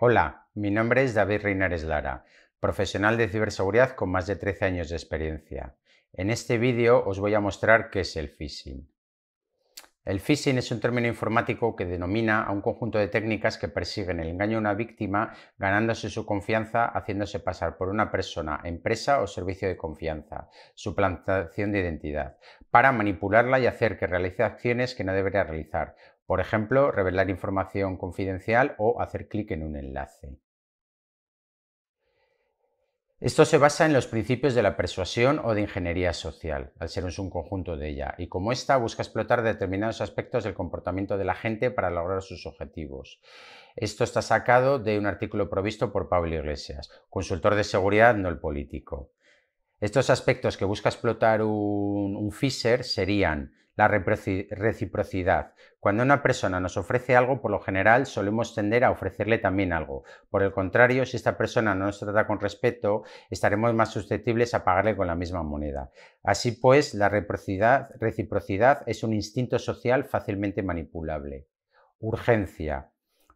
Hola, mi nombre es David Reinares Lara, profesional de ciberseguridad con más de 13 años de experiencia. En este vídeo os voy a mostrar qué es el phishing. El phishing es un término informático que denomina a un conjunto de técnicas que persiguen el engaño a una víctima ganándose su confianza haciéndose pasar por una persona, empresa o servicio de confianza, suplantación de identidad, para manipularla y hacer que realice acciones que no debería realizar, por ejemplo, revelar información confidencial o hacer clic en un enlace. Esto se basa en los principios de la persuasión o de ingeniería social, al ser un conjunto de ella, y como esta busca explotar determinados aspectos del comportamiento de la gente para lograr sus objetivos. Esto está sacado de un artículo provisto por Pablo Iglesias, consultor de seguridad no el político. Estos aspectos que busca explotar un, un Fisher serían la reciprocidad. Cuando una persona nos ofrece algo, por lo general solemos tender a ofrecerle también algo. Por el contrario, si esta persona no nos trata con respeto, estaremos más susceptibles a pagarle con la misma moneda. Así pues, la reciprocidad es un instinto social fácilmente manipulable. Urgencia.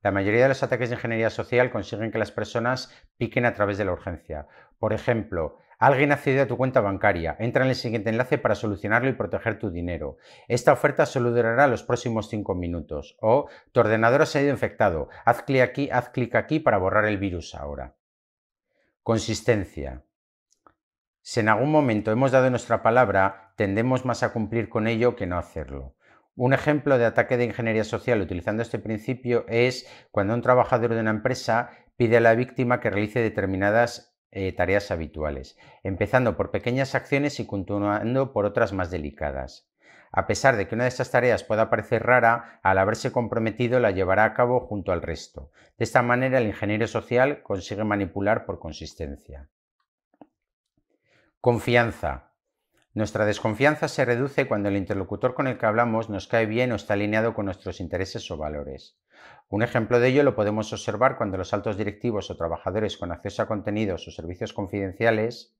La mayoría de los ataques de ingeniería social consiguen que las personas piquen a través de la urgencia. Por ejemplo, Alguien accedido a tu cuenta bancaria. Entra en el siguiente enlace para solucionarlo y proteger tu dinero. Esta oferta solo durará los próximos cinco minutos. O tu ordenador se ha ido infectado. Haz clic aquí, haz clic aquí para borrar el virus ahora. Consistencia. Si en algún momento hemos dado nuestra palabra, tendemos más a cumplir con ello que no hacerlo. Un ejemplo de ataque de ingeniería social utilizando este principio es cuando un trabajador de una empresa pide a la víctima que realice determinadas eh, tareas habituales, empezando por pequeñas acciones y continuando por otras más delicadas. A pesar de que una de estas tareas pueda parecer rara, al haberse comprometido la llevará a cabo junto al resto. De esta manera el ingeniero social consigue manipular por consistencia. Confianza. Nuestra desconfianza se reduce cuando el interlocutor con el que hablamos nos cae bien o está alineado con nuestros intereses o valores. Un ejemplo de ello lo podemos observar cuando los altos directivos o trabajadores con acceso a contenidos o servicios confidenciales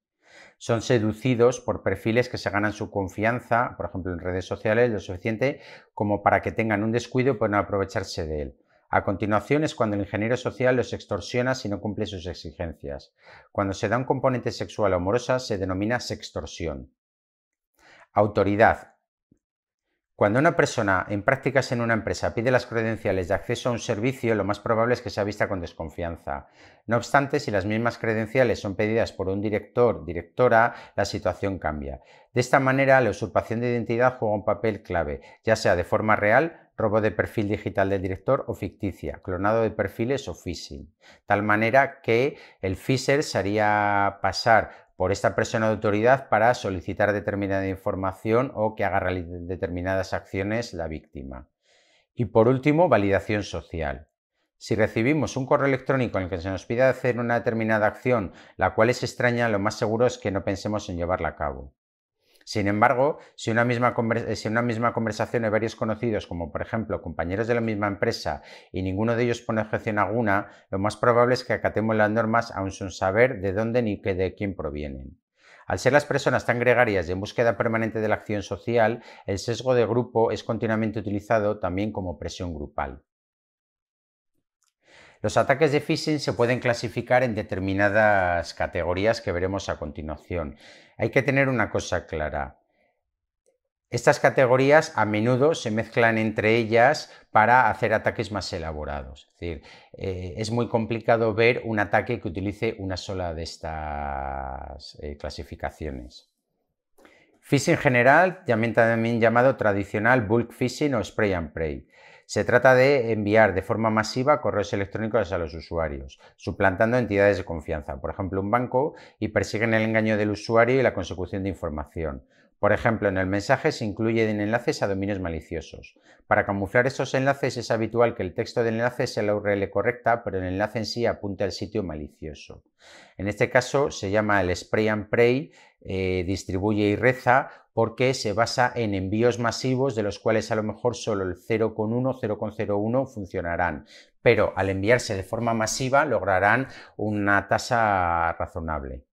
son seducidos por perfiles que se ganan su confianza, por ejemplo en redes sociales, lo suficiente como para que tengan un descuido y puedan aprovecharse de él. A continuación es cuando el ingeniero social los extorsiona si no cumple sus exigencias. Cuando se da un componente sexual o amorosa se denomina sextorsión. Autoridad. Cuando una persona en prácticas en una empresa pide las credenciales de acceso a un servicio, lo más probable es que sea vista con desconfianza. No obstante, si las mismas credenciales son pedidas por un director, directora, la situación cambia. De esta manera, la usurpación de identidad juega un papel clave, ya sea de forma real, robo de perfil digital del director o ficticia, clonado de perfiles o phishing. Tal manera que el phisher se haría pasar por esta persona de autoridad para solicitar determinada información o que haga determinadas acciones la víctima. Y por último, validación social. Si recibimos un correo electrónico en el que se nos pide hacer una determinada acción, la cual es extraña, lo más seguro es que no pensemos en llevarla a cabo. Sin embargo, si una misma, eh, una misma conversación hay varios conocidos, como por ejemplo compañeros de la misma empresa, y ninguno de ellos pone objeción alguna, lo más probable es que acatemos las normas aun sin saber de dónde ni que de quién provienen. Al ser las personas tan gregarias y en búsqueda permanente de la acción social, el sesgo de grupo es continuamente utilizado también como presión grupal. Los ataques de phishing se pueden clasificar en determinadas categorías que veremos a continuación. Hay que tener una cosa clara. Estas categorías a menudo se mezclan entre ellas para hacer ataques más elaborados. Es decir, eh, es muy complicado ver un ataque que utilice una sola de estas eh, clasificaciones. Phishing general, también, llamado tradicional bulk phishing o spray and pray. Se trata de enviar de forma masiva correos electrónicos a los usuarios, suplantando entidades de confianza, por ejemplo un banco, y persiguen el engaño del usuario y la consecución de información. Por ejemplo, en el mensaje se incluyen enlaces a dominios maliciosos. Para camuflar esos enlaces es habitual que el texto del enlace sea la URL correcta, pero el enlace en sí apunta al sitio malicioso. En este caso se llama el spray and pray, eh, distribuye y reza, porque se basa en envíos masivos de los cuales a lo mejor solo el 0,1, 0,01 funcionarán, pero al enviarse de forma masiva lograrán una tasa razonable.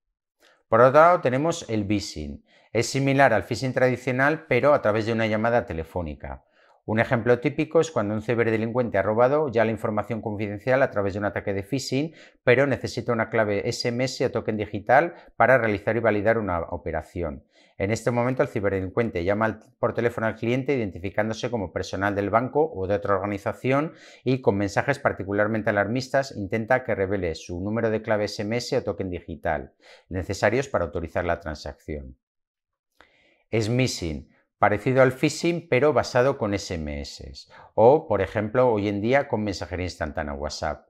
Por otro lado, tenemos el phishing. Es similar al phishing tradicional, pero a través de una llamada telefónica. Un ejemplo típico es cuando un ciberdelincuente ha robado ya la información confidencial a través de un ataque de phishing, pero necesita una clave SMS o token digital para realizar y validar una operación. En este momento el ciberdelincuente llama por teléfono al cliente identificándose como personal del banco o de otra organización y con mensajes particularmente alarmistas intenta que revele su número de clave SMS o token digital necesarios para autorizar la transacción. Es missing parecido al phishing pero basado con SMS o, por ejemplo, hoy en día con mensajería instantánea WhatsApp.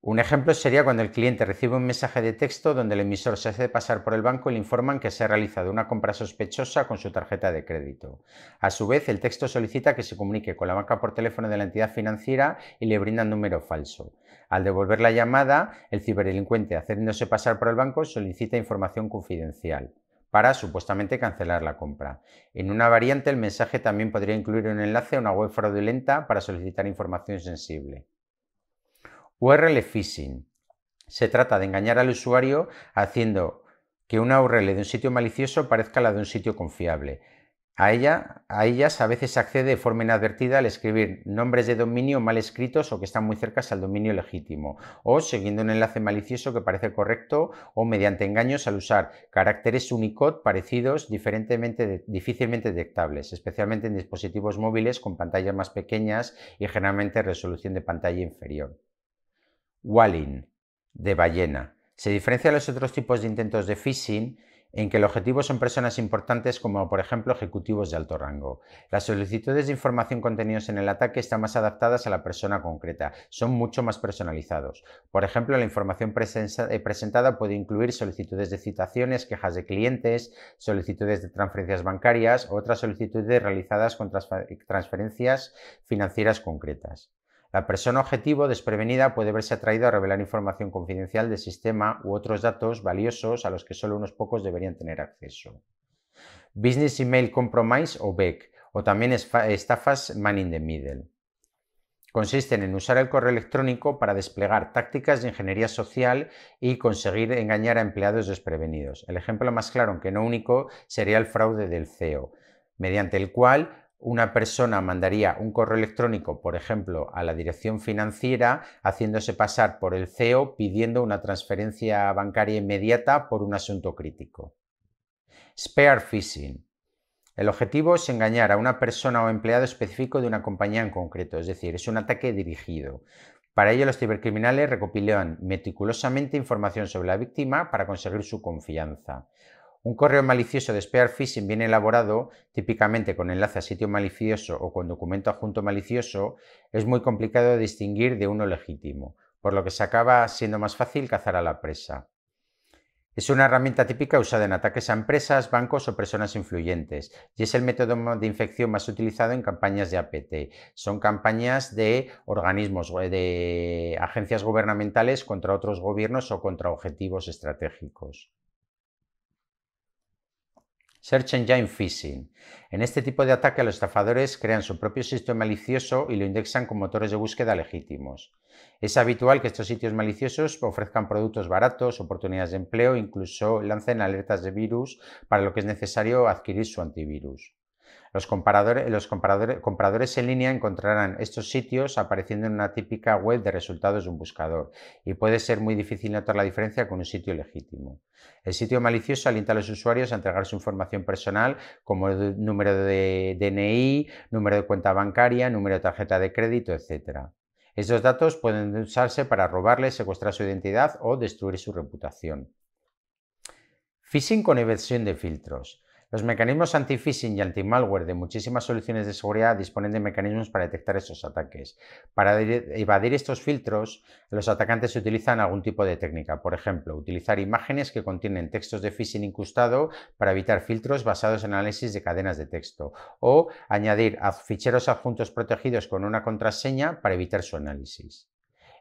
Un ejemplo sería cuando el cliente recibe un mensaje de texto donde el emisor se hace pasar por el banco y le informan que se ha realizado una compra sospechosa con su tarjeta de crédito. A su vez, el texto solicita que se comunique con la banca por teléfono de la entidad financiera y le brinda un número falso. Al devolver la llamada, el ciberdelincuente, haciéndose pasar por el banco, solicita información confidencial para supuestamente cancelar la compra. En una variante, el mensaje también podría incluir un enlace a una web fraudulenta para solicitar información sensible. URL phishing. Se trata de engañar al usuario haciendo que una URL de un sitio malicioso parezca la de un sitio confiable. A, ella, a ellas a veces se accede de forma inadvertida al escribir nombres de dominio mal escritos o que están muy cercas al dominio legítimo, o siguiendo un enlace malicioso que parece correcto, o mediante engaños al usar caracteres Unicode parecidos diferentemente difícilmente detectables, especialmente en dispositivos móviles con pantallas más pequeñas y generalmente resolución de pantalla inferior. Walling, de ballena. Se diferencia de los otros tipos de intentos de phishing en que el objetivo son personas importantes como por ejemplo ejecutivos de alto rango. Las solicitudes de información contenidas en el ataque están más adaptadas a la persona concreta, son mucho más personalizados. Por ejemplo, la información eh, presentada puede incluir solicitudes de citaciones, quejas de clientes, solicitudes de transferencias bancarias, otras solicitudes realizadas con transferencias financieras concretas. La persona objetivo desprevenida puede verse atraída a revelar información confidencial del sistema u otros datos valiosos a los que solo unos pocos deberían tener acceso. Business Email Compromise o BEC, o también estafas Man in the Middle. Consisten en usar el correo electrónico para desplegar tácticas de ingeniería social y conseguir engañar a empleados desprevenidos. El ejemplo más claro, aunque no único, sería el fraude del CEO, mediante el cual una persona mandaría un correo electrónico, por ejemplo, a la dirección financiera, haciéndose pasar por el CEO pidiendo una transferencia bancaria inmediata por un asunto crítico. Spare phishing. El objetivo es engañar a una persona o empleado específico de una compañía en concreto, es decir, es un ataque dirigido. Para ello, los cibercriminales recopilan meticulosamente información sobre la víctima para conseguir su confianza. Un correo malicioso de spear phishing bien elaborado, típicamente con enlace a sitio malicioso o con documento adjunto malicioso, es muy complicado de distinguir de uno legítimo, por lo que se acaba siendo más fácil cazar a la presa. Es una herramienta típica usada en ataques a empresas, bancos o personas influyentes y es el método de infección más utilizado en campañas de APT. Son campañas de organismos, eh, de agencias gubernamentales contra otros gobiernos o contra objetivos estratégicos. Search Engine Phishing. En este tipo de ataque los estafadores crean su propio sistema malicioso y lo indexan con motores de búsqueda legítimos. Es habitual que estos sitios maliciosos ofrezcan productos baratos, oportunidades de empleo, incluso lancen alertas de virus para lo que es necesario adquirir su antivirus. Los, compradores en línea encontrarán estos sitios apareciendo en una típica web de resultados de un buscador y puede ser muy difícil notar la diferencia con un sitio legítimo. El sitio malicioso alienta a los usuarios a entregar su información personal como el número de DNI, número de cuenta bancaria, número de tarjeta de crédito, etc. Estos datos pueden usarse para robarle, secuestrar su identidad o destruir su reputación. Phishing con evasión de filtros. Los mecanismos anti-phishing y anti-malware de muchísimas soluciones de seguridad disponen de mecanismos para detectar estos ataques. Para evadir estos filtros, los atacantes utilizan algún tipo de técnica, por ejemplo, utilizar imágenes que contienen textos de phishing incrustado para evitar filtros basados en análisis de cadenas de texto, o añadir ficheros adjuntos protegidos con una contraseña para evitar su análisis.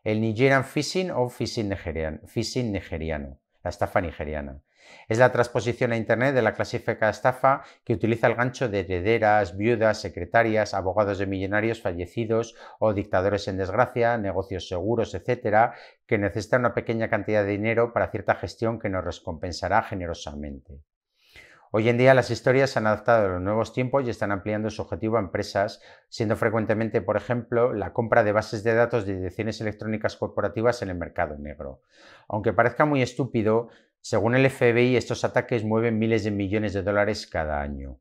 El Nigerian phishing o phishing nigeriano la estafa nigeriana. Es la transposición a Internet de la clásica estafa que utiliza el gancho de herederas, viudas, secretarias, abogados de millonarios fallecidos o dictadores en desgracia, negocios seguros, etcétera, que necesitan una pequeña cantidad de dinero para cierta gestión que nos recompensará generosamente. Hoy en día las historias se han adaptado a los nuevos tiempos y están ampliando su objetivo a empresas, siendo frecuentemente, por ejemplo, la compra de bases de datos de direcciones electrónicas corporativas en el mercado negro. Aunque parezca muy estúpido, según el FBI, estos ataques mueven miles de millones de dólares cada año.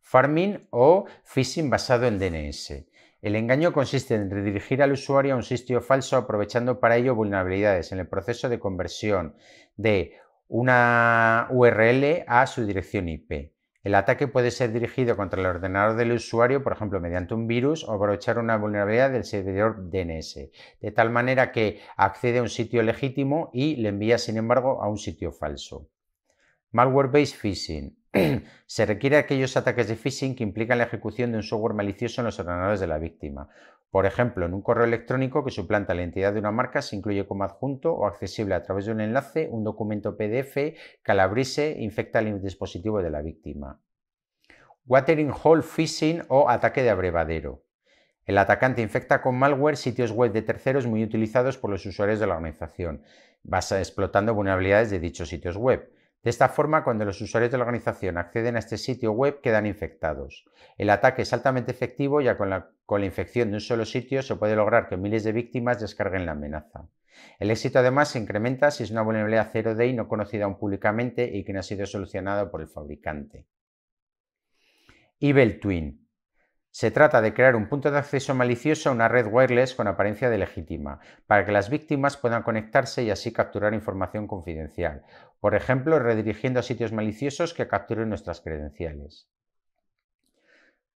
Farming o phishing basado en DNS. El engaño consiste en redirigir al usuario a un sitio falso aprovechando para ello vulnerabilidades en el proceso de conversión de una URL a su dirección IP. El ataque puede ser dirigido contra el ordenador del usuario, por ejemplo, mediante un virus o aprovechar una vulnerabilidad del servidor DNS, de tal manera que accede a un sitio legítimo y le envía, sin embargo, a un sitio falso. Malware-based phishing. Se requiere aquellos ataques de phishing que implican la ejecución de un software malicioso en los ordenadores de la víctima. Por ejemplo, en un correo electrónico que suplanta la identidad de una marca se incluye como adjunto o accesible a través de un enlace un documento PDF que al abrirse infecta el dispositivo de la víctima. Watering Hole Phishing o ataque de abrevadero. El atacante infecta con malware sitios web de terceros muy utilizados por los usuarios de la organización, basa, explotando vulnerabilidades de dichos sitios web. De esta forma, cuando los usuarios de la organización acceden a este sitio web, quedan infectados. El ataque es altamente efectivo ya con la, con la infección de un solo sitio se puede lograr que miles de víctimas descarguen la amenaza. El éxito además se incrementa si es una vulnerabilidad 0-day no conocida aún públicamente y que no ha sido solucionada por el fabricante. Evil Twin se trata de crear un punto de acceso malicioso a una red wireless con apariencia de legítima, para que las víctimas puedan conectarse y así capturar información confidencial, por ejemplo, redirigiendo a sitios maliciosos que capturen nuestras credenciales.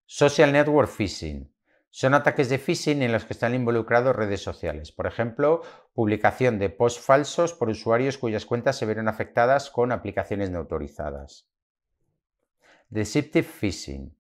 Social Network Phishing. Son ataques de phishing en los que están involucrados redes sociales, por ejemplo, publicación de posts falsos por usuarios cuyas cuentas se vieron afectadas con aplicaciones no autorizadas. Deceptive Phishing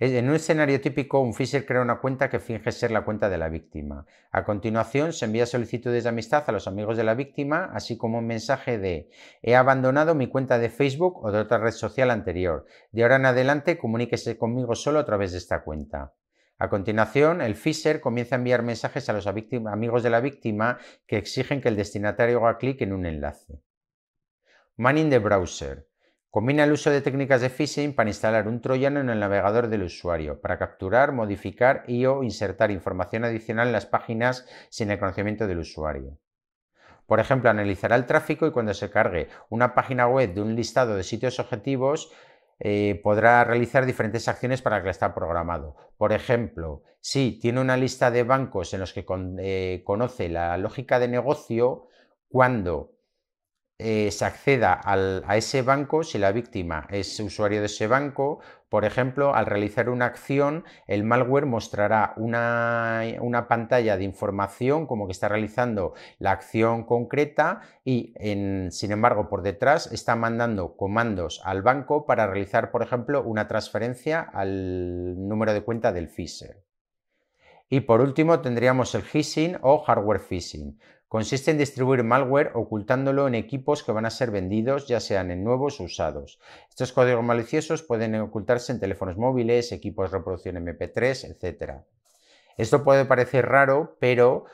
en un escenario típico, un Fisher crea una cuenta que finge ser la cuenta de la víctima. A continuación, se envía solicitudes de amistad a los amigos de la víctima, así como un mensaje de he abandonado mi cuenta de Facebook o de otra red social anterior. De ahora en adelante, comuníquese conmigo solo a través de esta cuenta. A continuación, el Fisher comienza a enviar mensajes a los amigos de la víctima que exigen que el destinatario haga clic en un enlace. Manning the browser. Combina el uso de técnicas de phishing para instalar un troyano en el navegador del usuario, para capturar, modificar y o insertar información adicional en las páginas sin el conocimiento del usuario. Por ejemplo, analizará el tráfico y cuando se cargue una página web de un listado de sitios objetivos, eh, podrá realizar diferentes acciones para que está programado. Por ejemplo, si tiene una lista de bancos en los que eh, conoce la lógica de negocio, cuando eh, se acceda a ese banco si la víctima es usuario de ese banco. Por ejemplo, al realizar una acción, el malware mostrará una, una pantalla de información como que está realizando la acción concreta y, sin embargo, por detrás está mandando comandos al banco para realizar, por ejemplo, una transferencia al número de cuenta del fiser Y por último tendríamos el phishing o hardware phishing. Consiste en distribuir malware ocultándolo en equipos que van a ser vendidos, ya sean en nuevos o usados. Estos códigos maliciosos pueden ocultarse en teléfonos móviles, equipos de reproducción MP3, etc. Esto puede parecer raro, pero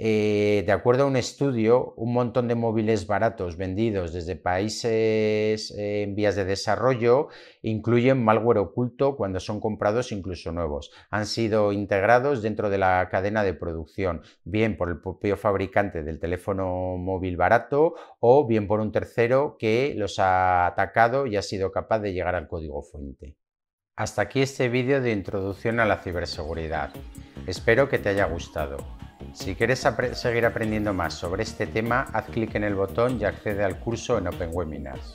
eh, de acuerdo a un estudio, un montón de móviles baratos vendidos desde países eh, en vías de desarrollo incluyen malware oculto cuando son comprados incluso nuevos. Han sido integrados dentro de la cadena de producción, bien por el propio fabricante del teléfono móvil barato o bien por un tercero que los ha atacado y ha sido capaz de llegar al código fuente. Hasta aquí este vídeo de introducción a la ciberseguridad. Espero que te haya gustado. Si quieres seguir aprendiendo más sobre este tema, haz clic en el botón y accede al curso en Open Webinars.